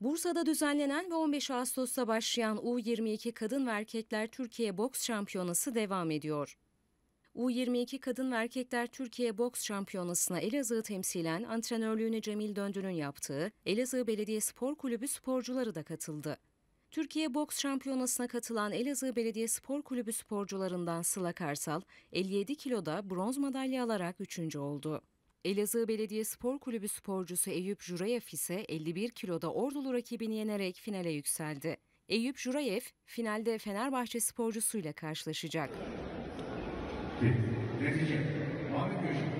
Bursa'da düzenlenen ve 15 Ağustos'ta başlayan U22 Kadın ve Erkekler Türkiye Boks Şampiyonası devam ediyor. U22 Kadın ve Erkekler Türkiye Boks Şampiyonası'na Elazığ temsilen antrenörlüğünü Cemil Döndü'nün yaptığı Elazığ Belediye Spor Kulübü sporcuları da katıldı. Türkiye Boks Şampiyonası'na katılan Elazığ Belediye Spor Kulübü sporcularından Sıla Karsal 57 kiloda bronz madalya alarak 3. oldu. Elazığ Belediye Spor Kulübü sporcusu Eyüp Jurayev ise 51 kiloda ordulu rakibini yenerek finale yükseldi. Eyüp Jurayev finalde Fenerbahçe sporcusuyla karşılaşacak. Netice, mavi köşe.